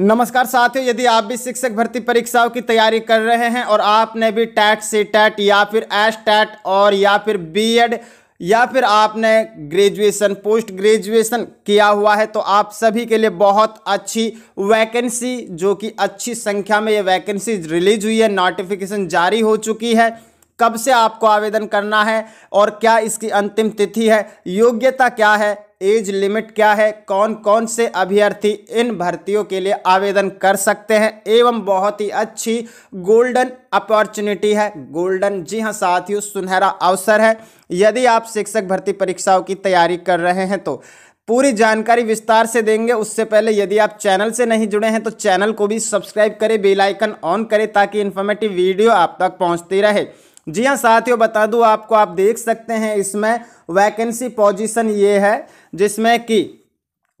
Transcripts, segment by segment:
नमस्कार साथियों यदि आप भी शिक्षक भर्ती परीक्षाओं की तैयारी कर रहे हैं और आपने भी टैट सी टैट या फिर एस टैट और या फिर बीएड या फिर आपने ग्रेजुएशन पोस्ट ग्रेजुएशन किया हुआ है तो आप सभी के लिए बहुत अच्छी वैकेंसी जो कि अच्छी संख्या में ये वैकेंसी रिलीज हुई है नोटिफिकेशन जारी हो चुकी है कब से आपको आवेदन करना है और क्या इसकी अंतिम तिथि है योग्यता क्या है एज लिमिट क्या है कौन कौन से अभ्यर्थी इन भर्तियों के लिए आवेदन कर सकते हैं एवं बहुत ही अच्छी गोल्डन अपॉर्चुनिटी है गोल्डन जी हाँ साथियों सुनहरा अवसर है यदि आप शिक्षक भर्ती परीक्षाओं की तैयारी कर रहे हैं तो पूरी जानकारी विस्तार से देंगे उससे पहले यदि आप चैनल से नहीं जुड़े हैं तो चैनल को भी सब्सक्राइब करें बेलाइकन ऑन करें ताकि इन्फॉर्मेटिव वीडियो आप तक पहुँचती रहे जी हाँ साथियों बता दूँ आपको आप देख सकते हैं इसमें वैकेंसी पोजीशन ये है जिसमें कि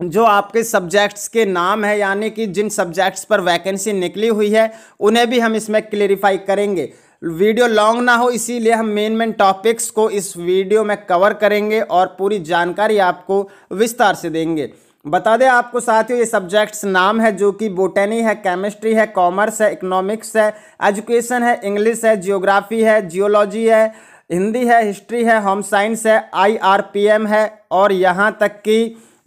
जो आपके सब्जेक्ट्स के नाम है यानी कि जिन सब्जेक्ट्स पर वैकेंसी निकली हुई है उन्हें भी हम इसमें क्लेरिफाई करेंगे वीडियो लॉन्ग ना हो इसीलिए हम मेन मेन टॉपिक्स को इस वीडियो में कवर करेंगे और पूरी जानकारी आपको विस्तार से देंगे बता दें आपको साथियों ये सब्जेक्ट्स नाम है जो कि बोटेनी है केमिस्ट्री है कॉमर्स है इकोनॉमिक्स है एजुकेशन है इंग्लिश है जियोग्राफी है जियोलॉजी है हिंदी है हिस्ट्री है होम साइंस है आई है और यहाँ तक कि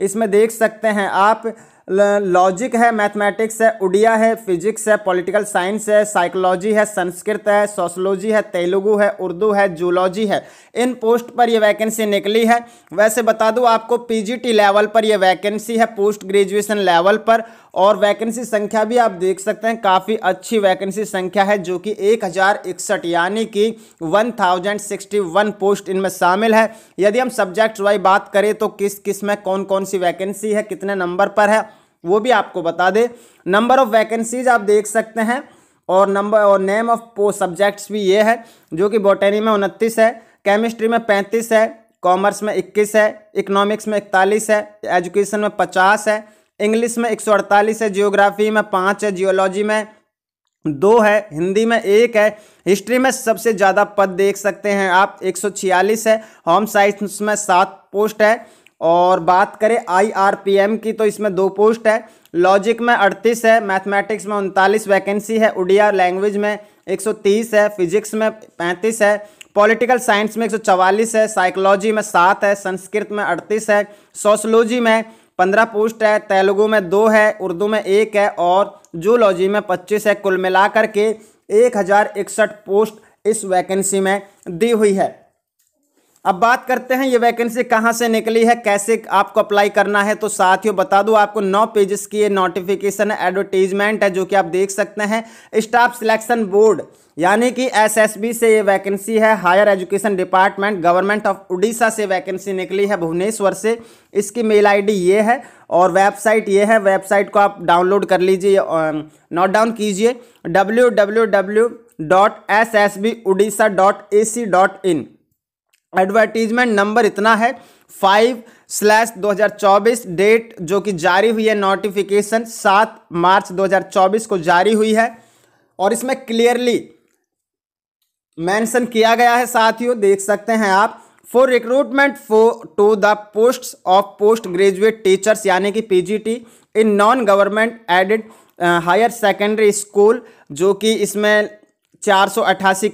इसमें देख सकते हैं आप लॉजिक है मैथमेटिक्स है उड़िया है फिजिक्स है पॉलिटिकल साइंस है साइकोलॉजी है संस्कृत है सोशलॉजी है तेलुगु है उर्दू है जूलॉजी है इन पोस्ट पर यह वैकेंसी निकली है वैसे बता दूँ आपको पीजीटी लेवल पर यह वैकेंसी है पोस्ट ग्रेजुएशन लेवल पर और वैकेंसी संख्या भी आप देख सकते हैं काफ़ी अच्छी वैकेंसी संख्या है जो कि एक हज़ार इकसठ यानी कि one thousand sixty one post इनमें शामिल है यदि हम सब्जेक्ट वाइज बात करें तो किस किस में कौन कौन सी वैकेंसी है कितने नंबर पर है वो भी आपको बता दे नंबर ऑफ वैकेंसीज आप देख सकते हैं और नंबर और नेम ऑफ पोस्ट सब्जेक्ट्स भी ये है जो कि बॉटनी में उनतीस है केमिस्ट्री में पैंतीस है कॉमर्स में इक्कीस है इकोनॉमिक्स में इकतालीस है एजुकेशन में पचास है इंग्लिश में एक सौ अड़तालीस है जियोग्राफी में पाँच है जियोलॉजी में दो है हिंदी में एक है हिस्ट्री में सबसे ज़्यादा पद देख सकते हैं आप एक सौ छियालीस है होम साइंस में सात पोस्ट है और बात करें आईआरपीएम की तो इसमें दो पोस्ट है लॉजिक में अड़तीस है मैथमेटिक्स में उनतालीस वैकेंसी है उड़िया लैंग्वेज में 130 है फिजिक्स में 35 है पॉलिटिकल साइंस में 144 है साइकोलॉजी में सात है संस्कृत में 38 है सोशलॉजी में पंद्रह पोस्ट है तेलुगु में दो है उर्दू में एक है और जूलॉजी में पच्चीस है कुल मिलाकर के एक पोस्ट इस वैकेंसी में दी हुई है अब बात करते हैं ये वैकेंसी कहाँ से निकली है कैसे आपको अप्लाई करना है तो साथियों बता दूं आपको नौ पेजेस की ये नोटिफिकेशन है एडवर्टीजमेंट है जो कि आप देख सकते हैं स्टाफ सिलेक्शन बोर्ड यानी कि एसएसबी से ये वैकेंसी है higher education department government of Odisha से वैकेंसी निकली है भुवनेश्वर से इसकी मेल आईडी ये है और वेबसाइट ये है वेबसाइट को आप डाउनलोड कर लीजिए नोट डाउन कीजिए W W W dot S S B Odisha dot A C dot in advertisement number इतना है फाइव स्लैश चौबीस डेट जो कि जारी हुई है नोटिफिकेशन सात मार्च 2024 को जारी हुई है और इसमें क्लियरली मेंशन किया गया है साथियों देख सकते हैं आप for recruitment for to the post of post graduate teachers यानी कि PGT in non government aided higher secondary school जो कि इसमें चार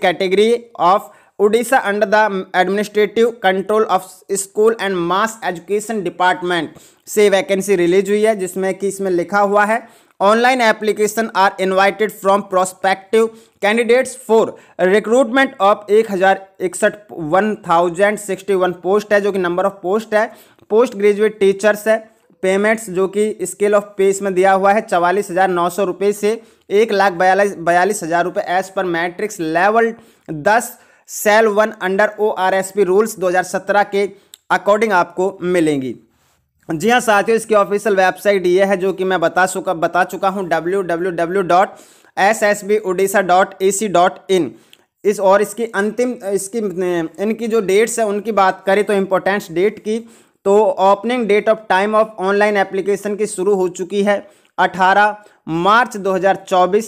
category of Odisha under the administrative control of school and mass education department से वैकेंसी रिलीज हुई है जिसमें कि इसमें लिखा हुआ है online application are invited from prospective candidates for recruitment of एक हज़ार इकसठ one thousand sixty one post है जो कि नंबर ऑफ पोस्ट है पोस्ट ग्रेजुएट टीचर्स है पेमेंट्स जो कि स्केल ऑफ पे इसमें दिया हुआ है चवालीस हज़ार नौ सौ रुपये से एक लाख बयालीस बयालीस हज़ार रुपये एज पर मैट्रिक्स लेवल दस cell one under O R S P rules 2017 के अकॉर्डिंग आपको मिलेंगी जी हाँ साथियों इसकी ऑफिशियल वेबसाइट ये है जो कि मैं बता चुका बता चुका हूँ W W W dot S S B Odisha dot A C dot in इस और इसकी अंतिम इसकी इनकी जो डेट्स है उनकी बात करें तो इम्पोर्टेंट्स डेट की तो opening date of time of online application की शुरू हो चुकी है 18 मार्च 2024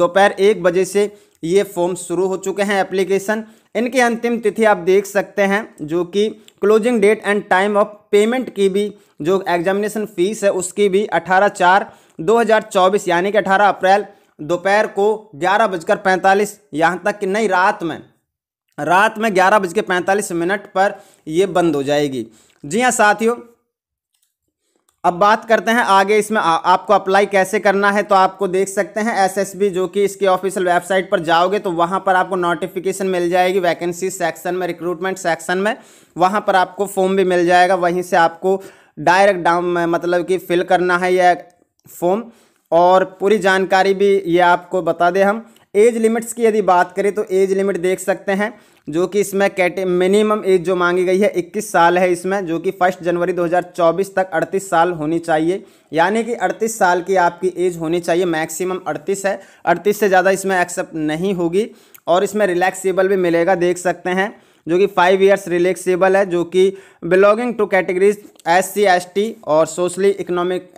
दोपहर एक बजे से ये फॉर्म शुरू हो चुके हैं एप्लीकेशन इनकी अंतिम तिथि आप देख सकते हैं जो कि closing date and time of payment की भी जो एग्जामिनेशन फीस है उसकी भी अठारह चार 2024 यानी कि 18 अप्रैल दोपहर को ग्यारह बजकर पैंतालीस यहाँ तक कि नहीं रात में रात में ग्यारह बज के पैंतालीस मिनट पर यह बंद हो जाएगी जी हाँ साथियों अब बात करते हैं आगे इसमें आ, आपको अप्लाई कैसे करना है तो आपको देख सकते हैं एसएसबी जो कि इसकी ऑफिशियल वेबसाइट पर जाओगे तो वहाँ पर आपको नोटिफिकेशन मिल जाएगी वैकेंसी सेक्शन में रिक्रूटमेंट सेक्शन में वहाँ पर आपको फॉर्म भी मिल जाएगा वहीं से आपको डायरेक्ट डाउन मतलब कि फिल करना है यह फॉर्म और पूरी जानकारी भी ये आपको बता दें हम एज लिमिट्स की यदि बात करें तो एज लिमिट देख सकते हैं जो कि इसमें कैटे मिनिमम एज जो मांगी गई है 21 साल है इसमें जो कि फर्स्ट जनवरी 2024 तक 38 साल होनी चाहिए यानी कि 38 साल की आपकी एज होनी चाहिए मैक्सिमम 38 है 38 से ज़्यादा इसमें एक्सेप्ट नहीं होगी और इसमें रिलैक्सेबल भी मिलेगा देख सकते हैं जो कि फाइव ईयर्स रिलेक्सीबल है जो कि belonging to categories S C S T और socially economic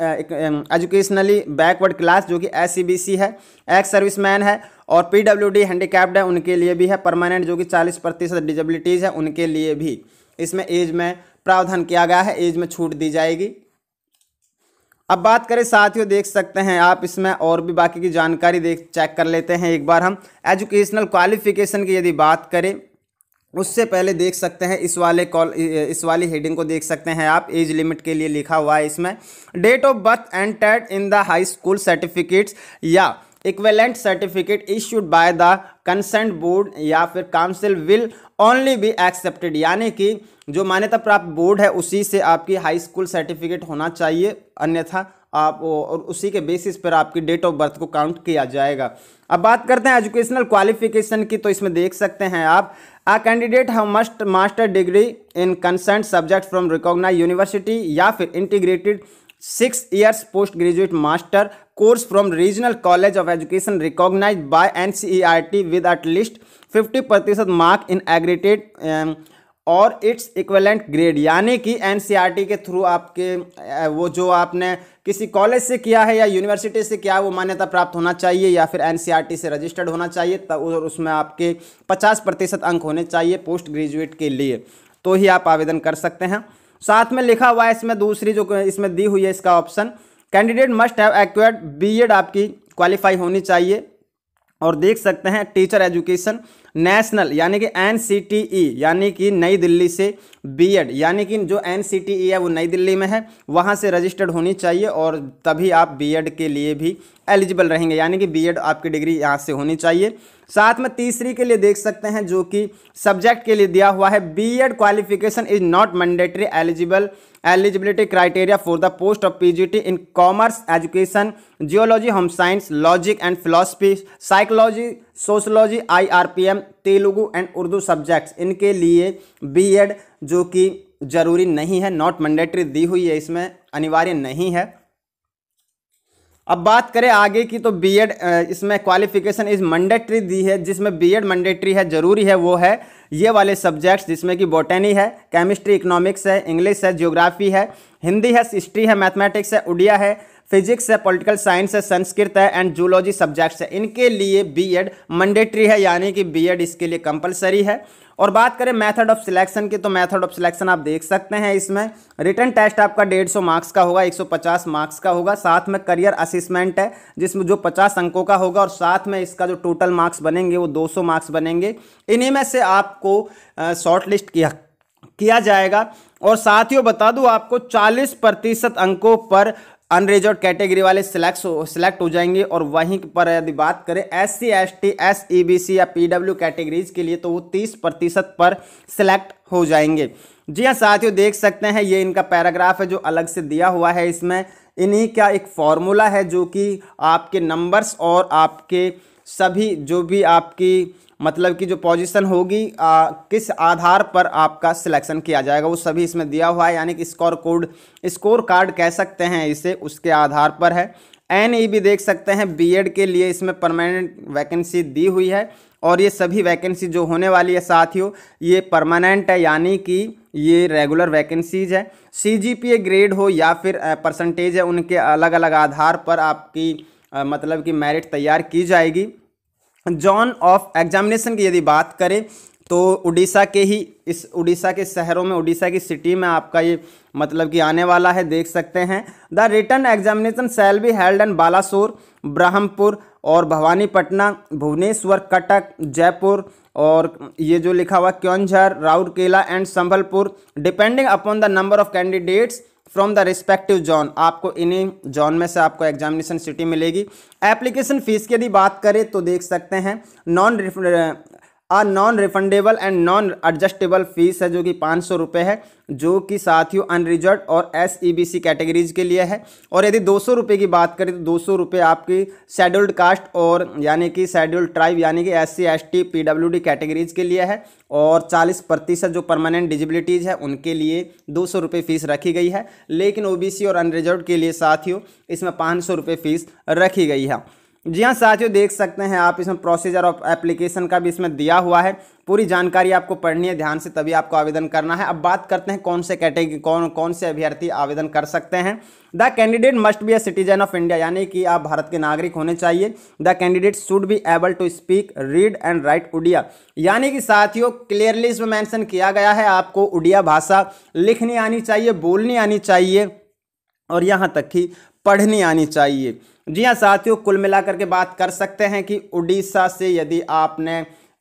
educationally backward class जो कि एस सी बी सी है एक्स मैन है और पी डब्ल्यू डी हैंडीकैप्ड है उनके लिए भी है परमानेंट जो कि चालीस प्रतिशत डिजेबिलिटीज़ है उनके लिए भी इसमें एज में प्रावधान किया गया है एज में छूट दी जाएगी अब बात करें साथियों देख सकते हैं आप इसमें और भी बाकी की जानकारी देख चेक कर लेते हैं एक बार हम एजुकेशनल क्वालिफिकेशन की यदि बात करें उससे पहले देख सकते हैं इस वाले कॉल इस वाली हेडिंग को देख सकते हैं आप एज लिमिट के लिए लिखा हुआ है इसमें date of birth and in the high school certificates या equivalent certificate issued by the concerned board या फिर council will only be accepted यानी कि जो मान्यता प्राप्त बोर्ड है उसी से आपकी हाई स्कूल सर्टिफिकेट होना चाहिए अन्यथा आप और उसी के बेसिस पर आपकी डेट ऑफ बर्थ को काउंट किया जाएगा अब बात करते हैं एजुकेशनल क्वालिफिकेशन की तो इसमें देख सकते हैं आप a candidate have must master degree in concern subject from recognise university या फिर integrated six years post graduate master course from regional college of education recognise by N C R T with at least fifty प्रतिशत mark in aggregated और it's equivalent grade यानी कि N e के through आपके uh, वो जो आपने किसी कॉलेज से किया है या यूनिवर्सिटी से किया है वो मान्यता प्राप्त होना चाहिए या फिर एनसीईआरटी e से रजिस्टर्ड होना चाहिए तब उसमें आपके पचास प्रतिशत अंक होने चाहिए पोस्ट ग्रेजुएट के लिए तो ही आप आवेदन कर सकते हैं साथ में लिखा हुआ है इसमें दूसरी जो इसमें दी हुई है इसका option candidate must have acquired Ed आपकी क्वालिफाई होनी चाहिए और देख सकते हैं टीचर एजुकेशन नेशनल यानी कि एन यानी कि नई दिल्ली से बीएड यानी कि जो एन है वो नई दिल्ली में है वहाँ से रजिस्टर्ड होनी चाहिए और तभी आप बीएड के लिए भी एलिजिबल रहेंगे यानी कि बीएड आपकी डिग्री यहाँ से होनी चाहिए साथ में तीसरी के लिए देख सकते हैं जो कि सब्जेक्ट के लिए दिया हुआ है B Ed qualification is not mandatory eligible eligibility criteria for the post of PGT in commerce education geology home science logic and philosophy psychology P IRPM Telugu and Urdu subjects इनके लिए बीएड जो कि ज़रूरी नहीं है नॉट मैंडेटरी दी हुई है इसमें अनिवार्य नहीं है अब बात करें आगे की तो बीएड इसमें क्वालिफिकेशन इज मंडेटरी दी है जिसमें बीएड मंडेटरी है ज़रूरी है वो है ये वाले सब्जेक्ट्स जिसमें कि बॉटनी है केमिस्ट्री इकोनॉमिक्स है इंग्लिश है ज्योग्राफी है हिंदी है हिस्ट्री है मैथमेटिक्स है उड़िया है फिजिक्स है पॉलिटिकल साइंस है संस्कृत है एंड जूलॉजी सब्जेक्ट्स है इनके लिए बीएड मंडेट्री है यानी कि बीएड इसके लिए कंपलसरी है और बात करें मेथड ऑफ सिलेक्शन की तो मेथड ऑफ सिलेक्शन आप देख सकते हैं इसमें रिटर्न टेस्ट आपका 150 मार्क्स का होगा 150 मार्क्स का होगा साथ में करियर असिसमेंट है जिसमें जो 50 अंकों का होगा और साथ में इसका जो टोटल मार्क्स बनेंगे वो 200 मार्क्स बनेंगे इन्हीं में से आपको शॉर्ट लिस्ट किया किया जाएगा और साथ ही बता दूं आपको 40 प्रतिशत अंकों पर अनरिजर्व कैटेगरी वाले सिलेक्ट सिलेक्ट हो जाएंगे और वहीं पर यदि बात करें S C S T S E B C या पी डब्ल्यू कैटेगरीज के लिए तो वो तीस प्रतिशत पर सिलेक्ट हो जाएंगे जी हाँ साथियों देख सकते हैं ये इनका पैराग्राफ है जो अलग से दिया हुआ है इसमें इन्हीं का एक फॉर्मूला है जो कि आपके नंबर्स और आपके सभी जो भी आपकी मतलब कि जो पोजीशन होगी आ, किस आधार पर आपका सिलेक्शन किया जाएगा वो सभी इसमें दिया हुआ है यानी कि स्कोर कोड स्कोर कार्ड कह सकते हैं इसे उसके आधार पर है एन ई भी देख सकते हैं बीएड के लिए इसमें परमानेंट वैकेंसी दी हुई है और ये सभी वैकेंसी जो होने वाली है साथियों ये परमानेंट है यानी कि ये रेगुलर वैकेंसीज है सी जी पी ए ग्रेड हो या फिर परसेंटेज है उनके अलग अलग आधार पर आपकी मतलब कि मेरिट तैयार की जाएगी जॉन ऑफ एग्जामिनेशन की यदि बात करें तो उड़ीसा के ही इस उड़ीसा के शहरों में उड़ीसा की सिटी में आपका ये मतलब कि आने वाला है देख सकते हैं the written examination shall be held and Balasore Brahmapur और भवानीपटना भुवनेश्वर कटक जयपुर और ये जो लिखा हुआ Keonjhar Rourkela and Sambalpur depending upon the number of candidates from the respective zone आपको इन्हीं जोन में से आपको एग्जामिनेशन सिटी मिलेगी एप्लीकेशन फ़ीस की यदि बात करें तो देख सकते हैं non uh non refundable and non adjustable fees है जो कि पाँच सौ रुपये है जो कि साथियों अनरिजर्व और S E B C categories के लिए है और यदि दो सौ रुपये की बात करें तो दो सौ रुपये आपकी शेड्यूल्ड कास्ट और यानी कि शेड्यूल्ड ट्राइब यानी कि S C S T P W D categories के लिए है और चालीस प्रतिशत जो परमानेंट डिजिबिलिटीज़ है उनके लिए दो सौ रुपये फ़ीस रखी गई है लेकिन ओ बी सी और अनरिजर्व के लिए साथियों इसमें पाँच सौ रुपये फ़ीस रखी गई है जी हाँ साथियों देख सकते हैं आप इसमें प्रोसीजर ऑफ एप्लीकेशन का भी इसमें दिया हुआ है पूरी जानकारी आपको पढ़नी है ध्यान से तभी आपको आवेदन करना है अब बात करते हैं कौन से कैटेगरी कौन कौन से अभ्यर्थी आवेदन कर सकते हैं the candidate must be a citizen of India यानी कि आप भारत के नागरिक होने चाहिए the candidate should be able to speak read and write Odia यानी कि साथियों क्लियरली इसमें मैंशन किया गया है आपको उड़िया भाषा लिखनी आनी चाहिए बोलनी आनी चाहिए और यहाँ तक कि पढ़नी आनी चाहिए जी हाँ साथियों कुल मिलाकर के बात कर सकते हैं कि उड़ीसा से यदि आपने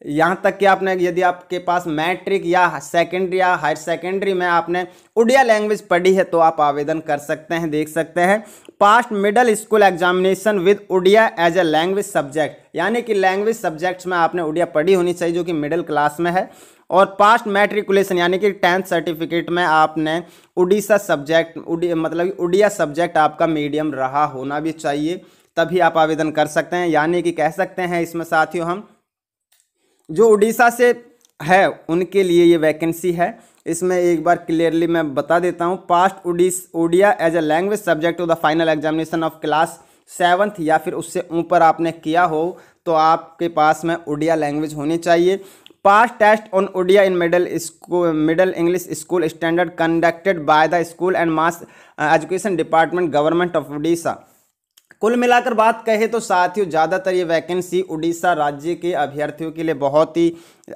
यहाँ तक कि आपने यदि आपके पास मैट्रिक या सेकेंडरी या हायर सेकेंडरी में आपने उड़िया लैंग्वेज पढ़ी है तो आप आवेदन कर सकते हैं देख सकते हैं passed middle school examination with Odia as a language subject यानी कि लैंग्वेज सब्जेक्ट्स में आपने उड़िया पढ़ी होनी चाहिए जो कि मिडिल क्लास में है और पास्ट मैट्रिकुलेशन यानी कि टेंथ सर्टिफिकेट में आपने उड़ीसा सब्जेक्ट उड़ी मतलब उड़िया सब्जेक्ट आपका मीडियम रहा होना भी चाहिए तभी आप आवेदन कर सकते हैं यानी कि कह सकते हैं इसमें साथियों हम जो उड़ीसा से है उनके लिए ये वैकेंसी है इसमें एक बार क्लियरली मैं बता देता हूँ पास्ट उड़ीस Odia as a language subject to the final examination of class seventh या फिर उससे ऊपर आपने किया हो तो आपके पास में उड़िया लैंग्वेज होनी चाहिए pass test on Odia in middle school middle English school standard conducted by the school and mass education department government of Odisha कुल मिलाकर बात कहे तो साथियों ज़्यादातर ये वैकेंसी उड़ीसा राज्य के अभ्यर्थियों के लिए बहुत ही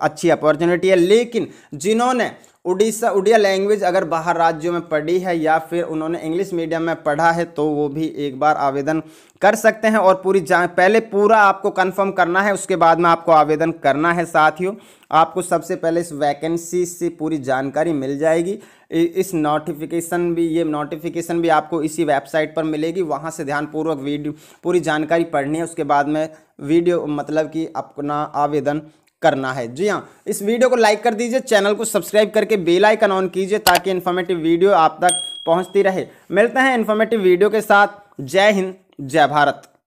अच्छी अपॉर्चुनिटी है लेकिन जिन्होंने उड़ीसा उड़िया लैंग्वेज अगर बाहर राज्यों में पढ़ी है या फिर उन्होंने इंग्लिश मीडियम में पढ़ा है तो वो भी एक बार आवेदन कर सकते हैं और पूरी जा पहले पूरा आपको कंफर्म करना है उसके बाद में आपको आवेदन करना है साथियों आपको सबसे पहले इस वैकेंसी से पूरी जानकारी मिल जाएगी इस नोटिफिकेशन भी ये नोटिफिकेशन भी आपको इसी वेबसाइट पर मिलेगी वहाँ से ध्यानपूर्वक वीडियो पूरी जानकारी पढ़नी है उसके बाद में वीडियो मतलब कि अपना आवेदन करना है जी हाँ इस वीडियो को लाइक कर दीजिए चैनल को सब्सक्राइब करके बेल आइकन ऑन कीजिए ताकि इन्फॉर्मेटिव वीडियो आप तक पहुंचती रहे मिलते हैं इन्फॉर्मेटिव वीडियो के साथ जय हिंद जय भारत